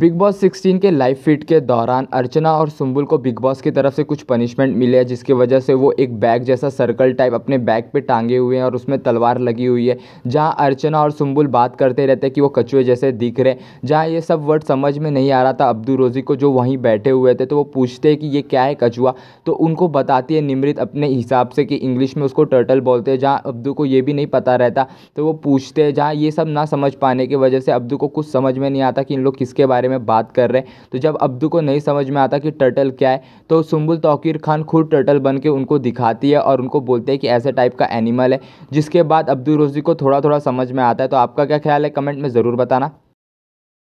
big boss 16 के live fit के दौरान अर्चना और सुम्बुल को बिग बॉस की तरफ से कुछ पनिशमेंट मिले है जिसकी वजह से वो एक बैग जैसा सर्कल टाइप अपने बैग पे टांगे हुए हैं और उसमें तलवार लगी हुई है जहां अर्चना और सुम्बुल बात करते रहते हैं कि वो कचुए जैसे दिख रहे हैं जहाँ ये सब वर्ड समझ में नहीं आ रहा था अब्दू रोज़ी को जो वहीं बैठे हुए थे तो वो पूछते हैं कि ये क्या है कचुआ तो उनको बताती है निमृत अपने हिसाब से कि इंग्लिश में उसको टर्टल बोलते हैं जहाँ अब्दू को ये भी नहीं पता रहता तो वो पूछते हैं जहाँ ये सब ना समझ पाने की वजह से अब्दू को कुछ समझ में नहीं आता कि इन लोग किसके बारे बारे में बात कर रहे हैं तो जब अब्दू को नहीं समझ में आता कि टर्टल क्या है तो सुम्बुल तोकीर खान खुद टर्टल बन के उनको दिखाती है और उनको बोलते हैं कि ऐसे टाइप का एनिमल है जिसके बाद अब्दू रोजी को थोड़ा थोड़ा समझ में आता है तो आपका क्या ख्याल है कमेंट में ज़रूर बताना